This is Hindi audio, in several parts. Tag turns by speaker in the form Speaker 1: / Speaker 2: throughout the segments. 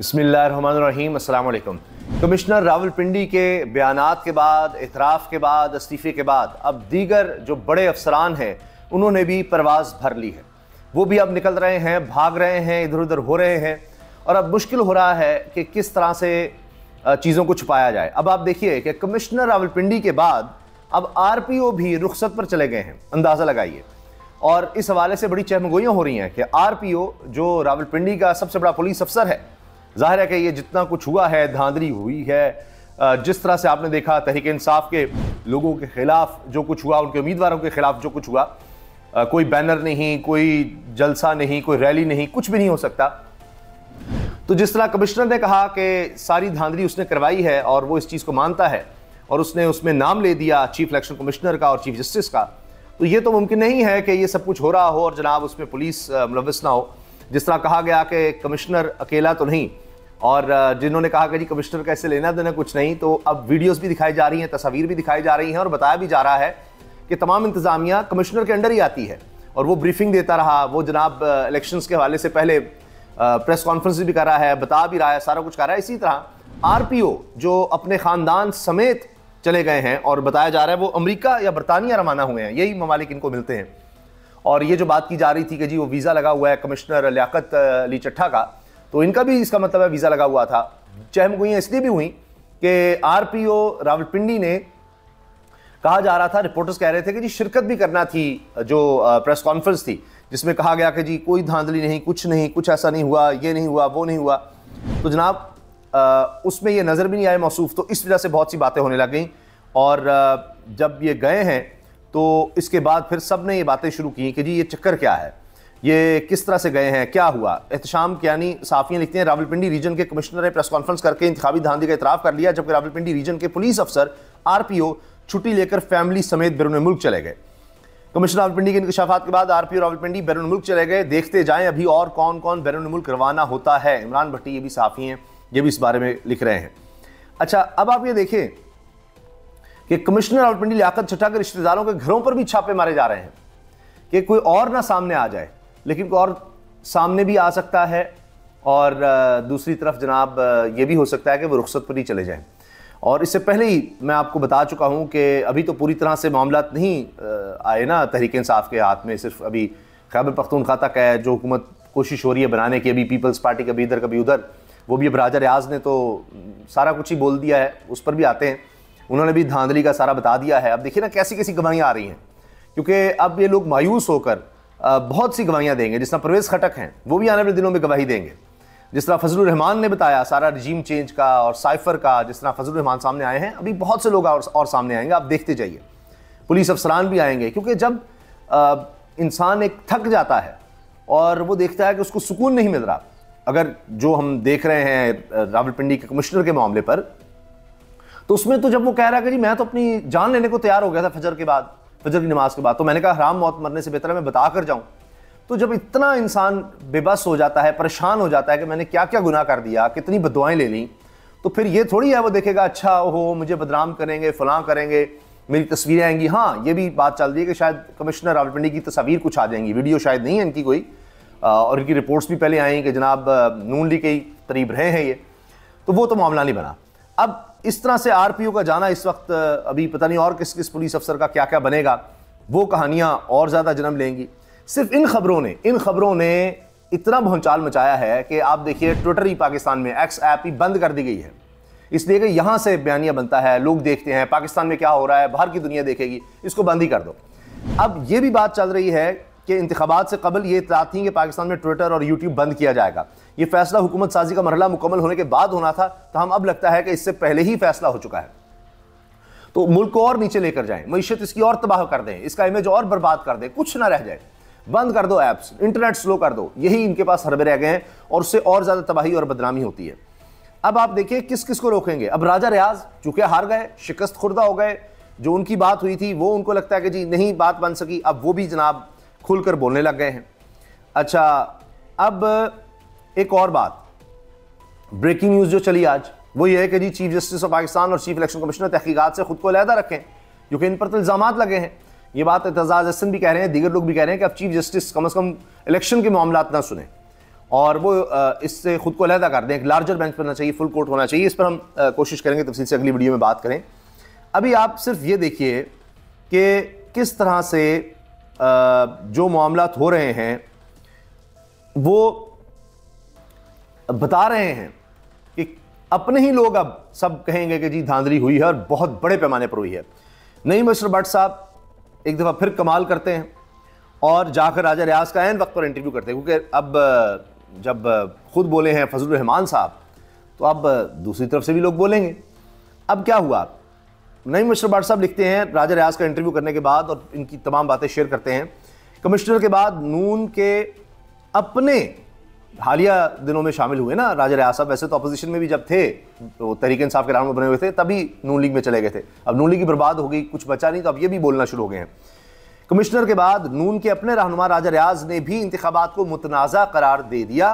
Speaker 1: बसमीम अल्लाम कमिश्नर रावलपिंडी के बयान के बाद एतराफ़ के बाद इस्तीफ़े के बाद अब दीगर जो बड़े अफसरान हैं उन्होंने भी परवाज़ भर ली है वो भी अब निकल रहे हैं भाग रहे हैं इधर उधर हो रहे हैं और अब मुश्किल हो रहा है कि किस तरह से चीज़ों को छुपाया जाए अब आप देखिए कि कमिश्नर रावलपिंडी के बाद अब आर पी ओ भी रुख्सत पर चले गए हैं अंदाज़ा लगाइए और इस हवाले से बड़ी चहमगोइयाँ हो रही हैं कि आर पी ओ जो रावलपिंडी का सबसे बड़ा पुलिस अफसर है जाहिर है कि ये जितना कुछ हुआ है धांधली हुई है जिस तरह से आपने देखा तहरीक इंसाफ के लोगों के खिलाफ जो कुछ हुआ उनके उम्मीदवारों के खिलाफ जो कुछ हुआ कोई बैनर नहीं कोई जलसा नहीं कोई रैली नहीं कुछ भी नहीं हो सकता तो जिस तरह कमिश्नर ने कहा कि सारी धांधली उसने करवाई है और वो इस चीज़ को मानता है और उसने उसमें नाम ले दिया चीफ इलेक्शन कमिश्नर का और चीफ जस्टिस का तो ये तो मुमकिन नहीं है कि ये सब कुछ हो रहा हो और जनाब उसमें पुलिस मुलविस ना हो जिस तरह कहा गया कि कमिश्नर अकेला तो नहीं और जिन्होंने कहा कि जी कमिश्नर कैसे लेना देना कुछ नहीं तो अब वीडियोस भी दिखाई जा रही हैं तस्वीर भी दिखाई जा रही हैं और बताया भी जा रहा है कि तमाम इंतज़ामिया कमिश्नर के अंडर ही आती है और वो ब्रीफिंग देता रहा वो जनाब इलेक्शन के हवाले से पहले प्रेस कॉन्फ्रेंस भी कर रहा है बता भी रहा है सारा कुछ कर रहा है इसी तरह आर जो अपने ख़ानदान समेत चले गए हैं और बताया जा रहा है वो अमरीका या बरतानिया रवाना हुए हैं यही ममालिक इनको मिलते हैं और ये जो बात की जा रही थी कि जी वो वीज़ा लगा हुआ है कमिश्नर लियाकत अली चट्ठा का तो इनका भी इसका मतलब है वीज़ा लगा हुआ था चहमगुइयाँ इसलिए भी हुई कि आर पी ओ रावलपिंडी ने कहा जा रहा था रिपोर्टर्स कह रहे थे कि जी शिरकत भी करना थी जो प्रेस कॉन्फ्रेंस थी जिसमें कहा गया कि जी कोई धांधली नहीं कुछ नहीं कुछ ऐसा नहीं हुआ ये नहीं हुआ वो नहीं हुआ तो जनाब उसमें ये नज़र भी नहीं आए मौसूफ तो इस वजह से बहुत सी बातें होने लग गई और जब ये गए हैं तो इसके बाद फिर सब ने ये बातें शुरू की कि जी ये चक्कर क्या है ये किस तरह से गए हैं क्या हुआ एहतशाम यानी साफियाँ लिखते हैं रावलपिंडी रीजन के कमिश्नर ने प्रेस कॉन्फ्रेंस करके इंतबी धांधी का इतराफ़ कर लिया जबकि रावलपिंडी रीजन के पुलिस अफसर आर छुट्टी लेकर फैमिली समेत बैरून मुल्क चले गए कमिश्नर रावलपिंडी के इंकशाफात के बाद आर पी रावलपिंडी बैरून मुल्क चले गए देखते जाएँ अभी और कौन कौन बैरून मुल्क रवाना होता है इमरान भट्टी ये भी साफ़ी हैं ये भी इस बारे में लिख रहे हैं अच्छा अब आप ये देखें कि कमिश्नर रावलपिंडी लियाकत छठा के रिश्तेदारों के घरों पर भी छापे मारे जा रहे हैं कि कोई और ना सामने आ जाए लेकिन और सामने भी आ सकता है और दूसरी तरफ जनाब ये भी हो सकता है कि वो रुख्सत पर ही चले जाएँ और इससे पहले ही मैं आपको बता चुका हूँ कि अभी तो पूरी तरह से मामला नहीं आए ना तहरीक इंसाफ के हाथ में सिर्फ अभी खैबर पख्तूनखा तक है जो हुकूमत कोशिश हो रही है बनाने की अभी पीपल्स पार्टी कभी इधर कभी उधर वो भी अब राजा रियाज ने तो सारा कुछ ही बोल दिया है उस पर भी आते हैं उन्होंने भी धांधली का सारा बता दिया है अब देखिए ना कैसी कैसी गवाहियाँ आ रही हैं क्योंकि अब ये लोग मायूस होकर बहुत सी गवाहियां देंगे जिस तरह परवेज़ खटक हैं वो भी आने वाले दिनों में गवाही देंगे जिस तरह फजल रहमान ने बताया सारा रजीम चेंज का और साइफर का जिस तरह फजल रहमान सामने आए हैं अभी बहुत से लोग और, और सामने आएंगे आप देखते जाइए पुलिस अफसरान भी आएंगे क्योंकि जब इंसान एक थक जाता है और वो देखता है कि उसको सुकून नहीं मिल रहा अगर जो हम देख रहे हैं रावलपिंडी के कमिश्नर के मामले पर तो उसमें तो जब वो कह रहा है कि जी मैं तो अपनी जान लेने को तैयार हो गया था फजर के बाद फजर की नमाज के बाद तो मैंने कहा हराम मौत मरने से बेहतर है मैं बता कर जाऊँ तो जब इतना इंसान बेबस हो जाता है परेशान हो जाता है कि मैंने क्या क्या गुनाह कर दिया कितनी बदवाएँ ले लीं तो फिर ये थोड़ी है वो देखेगा अच्छा हो मुझे बदनाम करेंगे फलां करेंगे मेरी तस्वीरें आएंगी हाँ ये भी बात चल रही है कि शायद कमिश्नर रावलपिंडी की तस्वीर कुछ आ जाएंगी वीडियो शायद नहीं है इनकी कोई और इनकी रिपोर्ट्स भी पहले आई कि जनाब नून ली के करीब रहे हैं ये तो वो तो मामला नहीं बना अब इस तरह से आरपीओ का जाना इस वक्त अभी पता नहीं और किस किस पुलिस अफसर का क्या क्या बनेगा वो कहानियाँ और ज़्यादा जन्म लेंगी सिर्फ इन खबरों ने इन खबरों ने इतना भौचाल मचाया है कि आप देखिए ट्विटर ही पाकिस्तान में एक्स ऐप ही बंद कर दी गई है इसलिए कि यहाँ से बयानिया बनता है लोग देखते हैं पाकिस्तान में क्या हो रहा है बाहर की दुनिया देखेगी इसको बंद ही कर दो अब ये भी बात चल रही है कि इंतबात से कबल ये इतला थी कि पाकिस्तान में ट्विटर और यूट्यूब बंद किया जाएगा ये फैसला हुकूमत साजी का मरला मुकम्मल होने के बाद होना था तो हम अब लगता है कि इससे पहले ही फैसला हो चुका है तो मुल्क को और नीचे लेकर जाएं मीशत इसकी और तबाह कर दें इसका इमेज और बर्बाद कर दें कुछ ना रह जाए बंद कर दो ऐप्स इंटरनेट स्लो कर दो यही इनके पास हरबे रह गए हैं और उससे और ज़्यादा तबाही और बदनामी होती है अब आप देखिए किस किस को रोकेंगे अब राजा रियाज चूंकि हार गए शिकस्त खुर्दा हो गए जो उनकी बात हुई थी वो उनको लगता है कि जी नहीं बात बन सकी अब वो भी जनाब खुलकर बोलने लग गए हैं अच्छा अब एक और बात ब्रेकिंग न्यूज़ जो चली आज वो ये है कि जी चीफ जस्टिस ऑफ पाकिस्तान और चीफ इलेक्शन कमिश्नर तहकीकत से खुद को अलहदा रखें क्योंकि इन पर तो इल्ज़ाम लगे हैं ये बात एतजाज हसन भी कह रहे हैं दीगर लोग भी कह रहे हैं कि अब चीफ जस्टिस कम अज़ कम इलेक्शन के मामला ना सुने और वो इससे खुद को अलहदा कर दें एक लार्जर बेंच बनना चाहिए फुल कोर्ट होना चाहिए इस पर हम कोशिश करेंगे तफसील से अगली वीडियो में बात करें अभी आप सिर्फ ये देखिए कि किस तरह से जो मामला हो रहे हैं वो बता रहे हैं कि अपने ही लोग अब सब कहेंगे कि जी धांधली हुई है और बहुत बड़े पैमाने पर हुई है नहीं मिस्टर भट्ट साहब एक दफ़ा फिर कमाल करते हैं और जाकर राजा रियाज का एन वक्त पर इंटरव्यू करते हैं क्योंकि अब जब खुद बोले हैं फजल रहमान साहब तो अब दूसरी तरफ से भी लोग बोलेंगे अब क्या हुआ नईम मिश्र भाट साहब लिखते हैं राजा रियाज का इंटरव्यू करने के बाद और इनकी तमाम बातें शेयर करते हैं कमिश्नर के बाद नून के अपने हालिया दिनों में शामिल हुए ना राजा रियाज साहब वैसे तो अपोजिशन में भी जब थे तो तहरीक इंसाफ के राम में बने हुए थे तभी नून लीग में चले गए थे अब नून लीग की बर्बाद हो गई कुछ बचा नहीं तो अब ये भी बोलना शुरू हो गए हैं कमिश्नर के बाद नून के अपने रहनुमा राजा रियाज ने भी इंतबात को मुतनाज़ा करार दे दिया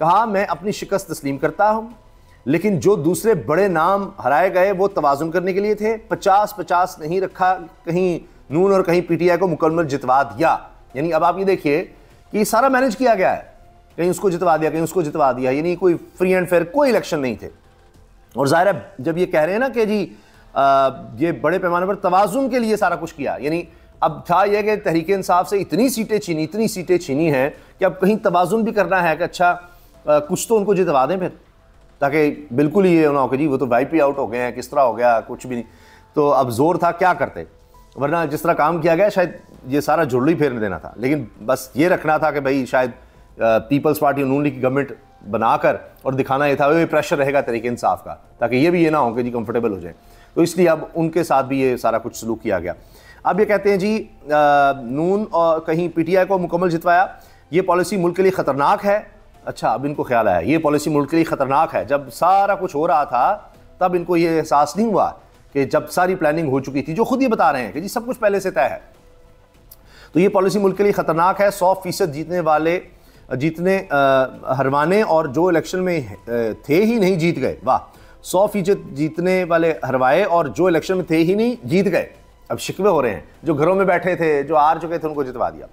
Speaker 1: कहा मैं अपनी शिकस्त तस्लीम करता हूँ लेकिन जो दूसरे बड़े नाम हराए गए वो तोज़ुन करने के लिए थे पचास पचास नहीं रखा कहीं नून और कहीं पीटीआई को मुकम्मल जितवा दिया यानी अब आप ये देखिए कि सारा मैनेज किया गया है कहीं उसको जितवा दिया कहीं उसको जितवा दिया यानी कोई फ्री एंड फेयर कोई इलेक्शन नहीं थे और ज़ाहिर जब ये कह रहे हैं ना कि जी आ, ये बड़े पैमाने पर तोज़ुन के लिए सारा कुछ किया यानी अब था यह कि तहरीक इंसाफ से इतनी सीटें छीनी इतनी सीटें छीनी हैं कि अब कहीं तोज़ुन भी करना है कि अच्छा आ, कुछ तो उनको जितवा दें फिर ताकि बिल्कुल ही ये ना हो कि जी वो तो वाइप ही आउट हो गए हैं किस तरह हो गया कुछ भी नहीं तो अब जोर था क्या करते वरना जिस तरह काम किया गया शायद ये सारा ही फेरने देना था लेकिन बस ये रखना था कि भाई शायद पीपल्स पार्टी नून लीग की गवर्नमेंट बनाकर और दिखाना ये था ये प्रेशर रहेगा तरीके इंसाफ का ताकि ये भी ये ना हो कि जी कंफर्टेबल हो जाए तो इसलिए अब उनके साथ भी ये सारा कुछ सलूक किया गया अब ये कहते हैं जी नून और कहीं पीटीआई को मुकम्मल जितवाया ये पॉलिसी मुल्क के लिए ख़तरनाक है अच्छा अब इनको ख्याल आया ये पॉलिसी मुल्क के लिए ख़तरनाक है जब सारा कुछ हो रहा था तब इनको ये एहसास नहीं हुआ कि जब सारी प्लानिंग हो चुकी थी जो खुद ही बता रहे हैं कि जी सब कुछ पहले से तय है तो ये पॉलिसी मुल्क के लिए ख़तरनाक है सौ फीसद जीतने वाले जीतने हरवाने और जो इलेक्शन में थे ही नहीं जीत गए वाह सौ फीसद जीतने वाले हरवाए और जो इलेक्शन में थे ही नहीं जीत गए अब शिकवे हो रहे हैं जो घरों में बैठे थे जो हार चुके थे उनको जितवा दिया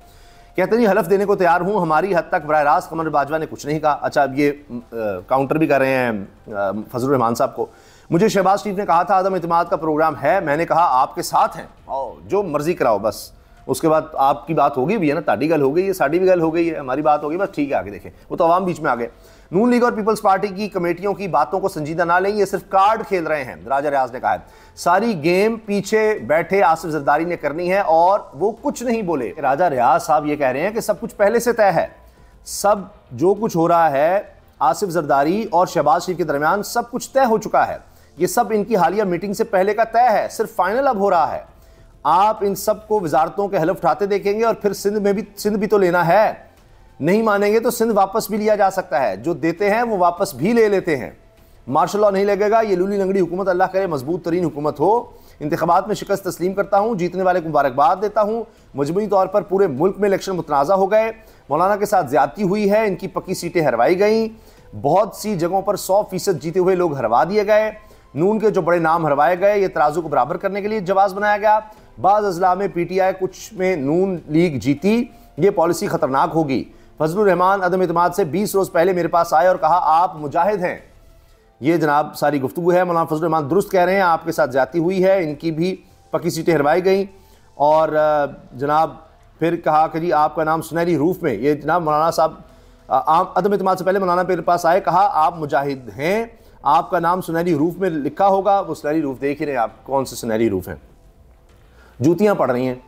Speaker 1: कहते नहीं हलफ देने को तैयार हूँ हमारी हद तक बरह रास्त कमर बाजवा ने कुछ नहीं कहा अच्छा अब ये आ, काउंटर भी कर रहे हैं फजल रहमान साहब को मुझे शहबाज शरीफ ने कहा था आदम अतमाद का प्रोग्राम है मैंने कहा आपके साथ हैं और जो मर्जी कराओ बस उसके बाद आपकी बात होगी भी है ना ताड़ी गल हो गई है साड़ी भी गल हो गई है हमारी बात होगी बस ठीक है आगे देखें वो तो आवाम बीच में आ गए नून लीग और पीपल्स पार्टी की कमेटियों की बातों को संजीदा ना लें ये सिर्फ कार्ड खेल रहे हैं राजा रियाज ने कहा है सारी गेम पीछे बैठे आसिफ जरदारी ने करनी है और वो कुछ नहीं बोले राजा रियाज साहब ये कह रहे हैं कि सब कुछ पहले से तय है सब जो कुछ हो रहा है आसिफ जरदारी और शहबाज शरीफ के दरमियान सब कुछ तय हो चुका है ये सब इनकी हालिया मीटिंग से पहले का तय है सिर्फ फाइनल अब हो रहा है आप इन सब को वजारतों के हलफ उठाते देखेंगे और फिर सिंध में भी सिंध भी तो लेना है नहीं मानेंगे तो सिंध वापस भी लिया जा सकता है जो देते हैं वो वापस भी ले लेते हैं मार्शल लॉ नहीं लगेगा ये लूली लंगड़ी हुकूमत अल्लाह करे मजबूत तरीन हुकूमत हो इंतबात में शिकस्त तस्लीम करता हूँ जीतने वाले को मुबारकबाद देता हूँ मजमू तौर पर पूरे मुल्क में इलेक्शन मुतनाज़ा हो गए मौलाना के साथ ज्यादती हुई है इनकी पक्की सीटें हरवाई गई बहुत सी जगहों पर सौ फीसद जीते हुए लोग हरवा दिए गए नून के जो बड़े नाम हरवाए गए ये तराजू को बराबर करने के लिए जवाब बनाया गया बाज़ अजला में पी टी आई कुछ में नून लीग जीती ये पॉलिसी ख़तरनाक होगी फजल रहमान अदम अतमाद से बीस रोज़ पहले मेरे पास आए और कहा आप मुजाहिद हैं ये जनाब सारी गुफ्तु है मौलाना फजल रहमान दुरुस्त कह रहे हैं आपके साथ जाती हुई है इनकी भी पक्की सीटें हरवाई गई और जनाब फिर कहा कि जी आपका नाम सुनहरी रूफ में ये जनाब मौलाना साहब आम अदम अतमाद से पहले मौलाना मेरे पास आए कहा आप मुजाहिद हैं आपका नाम सुनहरी रूफ में लिखा होगा वो सुनहरी रूफ देख ही रहे हैं आप कौन से सुनहरी रूफ हैं जूतियाँ पड़ रही हैं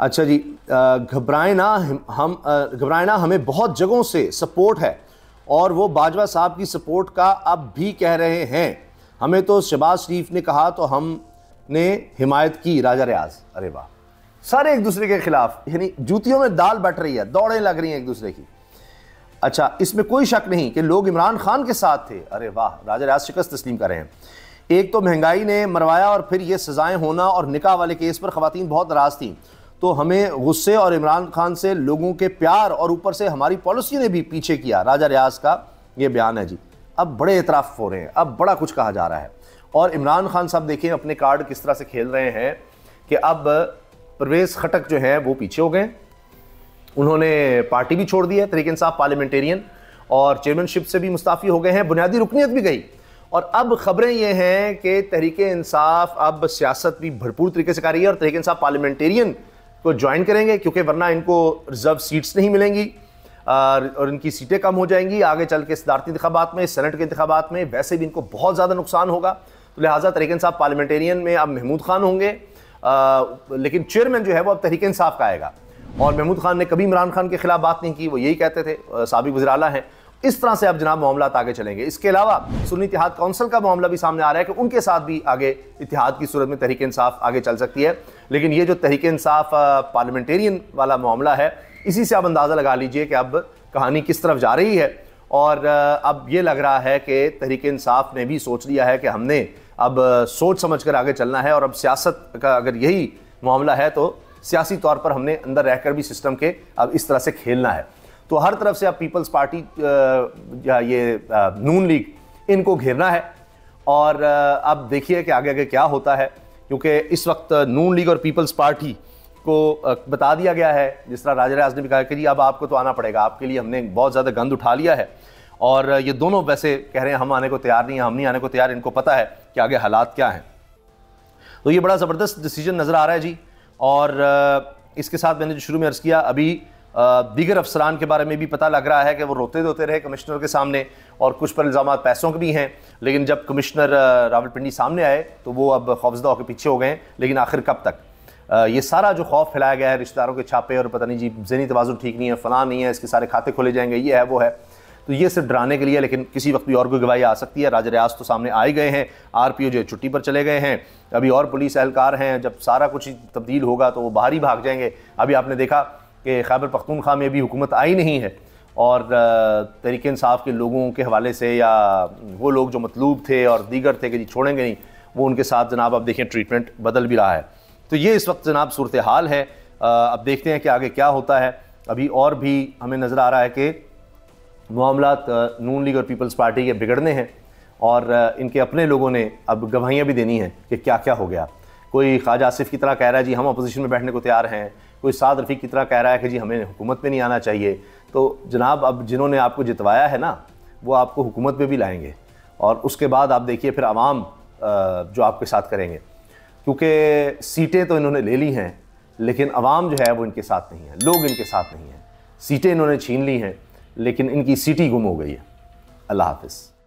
Speaker 1: अच्छा जी घबराए ना हम घबराए ना हमें बहुत जगहों से सपोर्ट है और वो बाजवा साहब की सपोर्ट का अब भी कह रहे हैं हमें तो शहबाज शरीफ ने कहा तो हमने हिमायत की राजा रियाज अरे वाह सारे एक दूसरे के खिलाफ यानी जूतियों में दाल बट रही है दौड़ें लग रही हैं एक दूसरे की अच्छा इसमें कोई शक नहीं कि लोग इमरान खान के साथ थे अरे वाह राजा रियाज शिकस्त तस्लीम कर रहे हैं एक तो महंगाई ने मरवाया और फिर ये सज़ाएं होना और निकाह वाले केस पर खुवान बहुत नाराज़ थी तो हमें गुस्से और इमरान खान से लोगों के प्यार और ऊपर से हमारी पॉलिसी ने भी पीछे किया राजा रियाज का ये बयान है जी अब बड़े एतराफ़ हो रहे हैं अब बड़ा कुछ कहा जा रहा है और इमरान खान साहब देखिए अपने कार्ड किस तरह से खेल रहे हैं कि अब परवेज़ खटक जो हैं वो पीछे हो गए उन्होंने पार्टी भी छोड़ दी है तरीकन साहब पार्लियामेंटेरियन और चेयरमैनशिप से भी मुस्ताफ़ी हो गए हैं बुनियादी रुकनीत भी गई और अब खबरें ये हैं कि तहरीक इंसाफ अब सियासत भी भरपूर तरीके से कर रही है और तहरीक इंसाफ पार्लियामेंटेरियन को ज्वाइन करेंगे क्योंकि वरना इनको रिजर्व सीट्स नहीं मिलेंगी और इनकी सीटें कम हो जाएंगी आगे चल के सदारती इंतबात में सेनेट के इंतबात में वैसे भी इनको बहुत ज़्यादा नुकसान होगा तो लिहाजा तरीक साहब पार्लियामेंटेरियन में अब महमूद खान होंगे लेकिन चेयरमैन जो है वो अब तहरीक इंसाफ का आएगा और महमूद खान ने कभी इमरान खान के खिलाफ बात नहीं की वो यही कहते थे सबक वजी हैं इस तरह से अब जनाब मामला आगे चलेंगे इसके अलावा सुनी इतिहाद काउंसिल का मामला भी सामने आ रहा है कि उनके साथ भी आगे इतिहाद की सूरत में तहरीक इंसाफ आगे चल सकती है लेकिन ये जो तहरीक इंसाफ पार्लियामेंटेरियन वाला मामला है इसी से आप अंदाज़ा लगा लीजिए कि अब कहानी किस तरफ जा रही है और अब ये लग रहा है कि तहरीक इंसाफ ने भी सोच लिया है कि हमने अब सोच समझ कर आगे चलना है और अब सियासत का अगर यही मामला है तो सियासी तौर पर हमने अंदर रहकर भी सिस्टम के अब इस तरह से खेलना है तो हर तरफ से अब पीपल्स पार्टी या ये नून लीग इनको घेरना है और अब देखिए कि आगे आगे क्या होता है क्योंकि इस वक्त नून लीग और पीपल्स पार्टी को बता दिया गया है जिस तरह राजा राज ने भी कहा कि जी अब आपको तो आना पड़ेगा आपके लिए हमने बहुत ज़्यादा गंद उठा लिया है और ये दोनों वैसे कह रहे हैं हम आने को तैयार नहीं हम नहीं आने को तैयार इनको पता है कि आगे हालात क्या हैं तो ये बड़ा ज़बरदस्त डिसीजन नज़र आ रहा है जी और इसके साथ मैंने जो शुरू में अर्ज़ किया अभी दीगर अफसरान के बारे में भी पता लग रहा है कि वो रोते धोते रहे कमिश्नर के सामने और कुछ पर इल्ज़ाम पैसों के भी हैं लेकिन जब कमिश्नर रावलपिंडी सामने आए तो वो अब खौफजदा होकर पीछे हो गए लेकिन आखिर कब तक ये सारा जो खौफ फैलाया गया है रिश्तेदारों के छापे और पता नहीं जी जहनी तोज़ुन ठीक नहीं है फ़लाँ नहीं है इसके सारे खाते खोले जाएंगे ये है वो है तो ये सिर्फ डराने के लिए लेकिन किसी वक्त भी और कोई गवाही आ सकती है राजा रियाज तो सामने आ ही गए हैं आर पी ओ जो छुट्टी पर चले गए हैं अभी और पुलिस एहलकार हैं जब सारा कुछ तब्दील होगा तो वो बाहर ही भाग जाएंगे अभी आपने देखा कि खैबर पख्तूनख्वा में अभी हुकूमत आई नहीं है और तहरीक इसाफ़ के लोगों के हवाले से या वो लोग जो मतलूब थे और दीगर थे कि जी छोड़ेंगे नहीं वो उनके साथ जनाब आप देखें ट्रीटमेंट बदल भी रहा है तो ये इस वक्त जनाब सूरत हाल है अब देखते हैं कि आगे क्या होता है अभी और भी हमें नज़र आ रहा है कि मामला नून लीग और पीपल्स पार्टी के बिगड़ने हैं और इनके अपने लोगों ने अब गवाहियाँ भी देनी हैं कि क्या क्या हो गया कोई ख्वाजा आसिफ की तरह कह रहा है जी हम अपोजिशन में बैठने को तैयार हैं कोई साद रफ़ी की तरह कह रहा है कि जी हमें हुकूमत में नहीं आना चाहिए तो जनाब अब जिन्होंने आपको जितवाया है ना वो आपको हुकूमत में भी लाएंगे और उसके बाद आप देखिए फिर आवाम जो आपके साथ करेंगे क्योंकि सीटें तो इन्होंने ले ली हैं लेकिन आवाम जो है वो इनके साथ नहीं है लोग इनके साथ नहीं हैं सीटें इन्होंने छीन ली हैं लेकिन इनकी सीटी गुम हो गई है अल्लाह हाफिज़